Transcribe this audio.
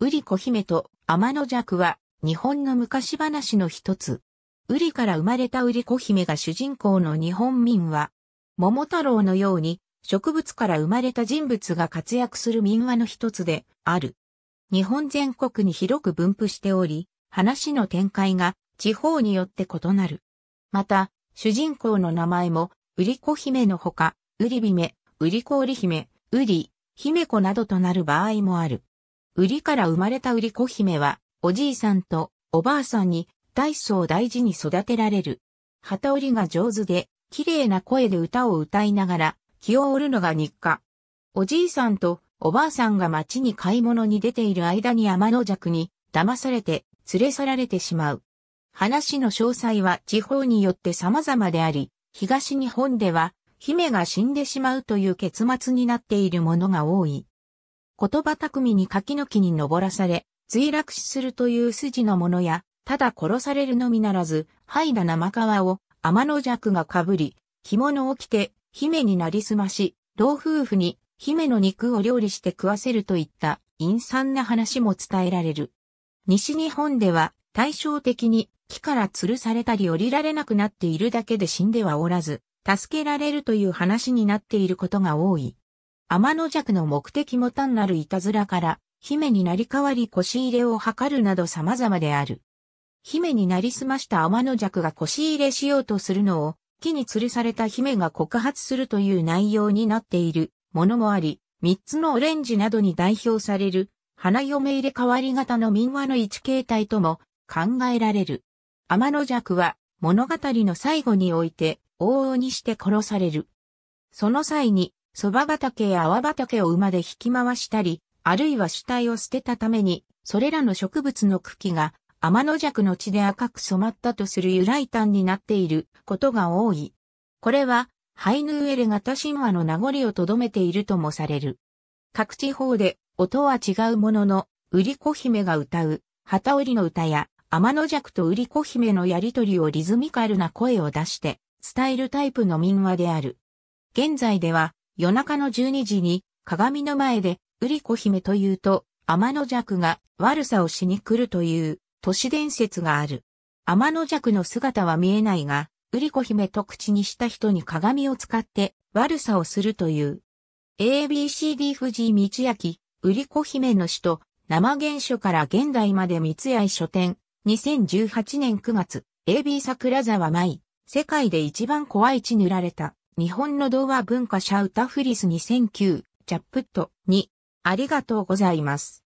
ウリコ姫と天の弱は日本の昔話の一つ。ウリから生まれたウリコ姫が主人公の日本民話。桃太郎のように植物から生まれた人物が活躍する民話の一つである。日本全国に広く分布しており、話の展開が地方によって異なる。また、主人公の名前も、ウリコ姫のほか、ウリ姫、ウリコウリ姫、ウリ、姫子などとなる場合もある。売りから生まれた売り子姫は、おじいさんとおばあさんに大層大事に育てられる。旗織りが上手で、綺麗な声で歌を歌いながら、気を折るのが日課。おじいさんとおばあさんが町に買い物に出ている間に天の弱に騙されて連れ去られてしまう。話の詳細は地方によって様々であり、東日本では姫が死んでしまうという結末になっているものが多い。言葉巧みに柿の木に登らされ、墜落死するという筋のものや、ただ殺されるのみならず、灰だ生皮を天の弱がかぶり、着物を着て、姫になりすまし、老夫婦に姫の肉を料理して食わせるといった陰惨な話も伝えられる。西日本では対照的に木から吊るされたり降りられなくなっているだけで死んではおらず、助けられるという話になっていることが多い。天の弱の目的も単なるいたずらから、姫になり代わり腰入れを図るなど様々である。姫になりすました天の弱が腰入れしようとするのを、木に吊るされた姫が告発するという内容になっているものもあり、三つのオレンジなどに代表される、花嫁入れ代わり型の民話の一形態とも考えられる。天の弱は物語の最後において、往々にして殺される。その際に蕎麦畑や泡畑を馬で引き回したり、あるいは死体を捨てたために、それらの植物の茎が天の弱の血で赤く染まったとする由来炭になっていることが多い。これは、ハイヌーエレ型神話の名残をとどめているともされる。各地方で音は違うものの、ウリコ姫が歌う、旗織りの歌や、天の弱とウリコ姫のやりとりをリズミカルな声を出して伝えるタイプの民話である。現在では、夜中の12時に鏡の前で、ウリコ姫というと、天の弱が悪さをしに来るという都市伝説がある。天の弱の姿は見えないが、ウリコ姫と口にした人に鏡を使って悪さをするという。ABCD 藤井道明、ウリコ姫の死と生原書から現代まで三谷書店、2018年9月、AB 桜沢舞、世界で一番怖い血塗られた。日本の童話文化シャウタフリス2009チャップット2ありがとうございます。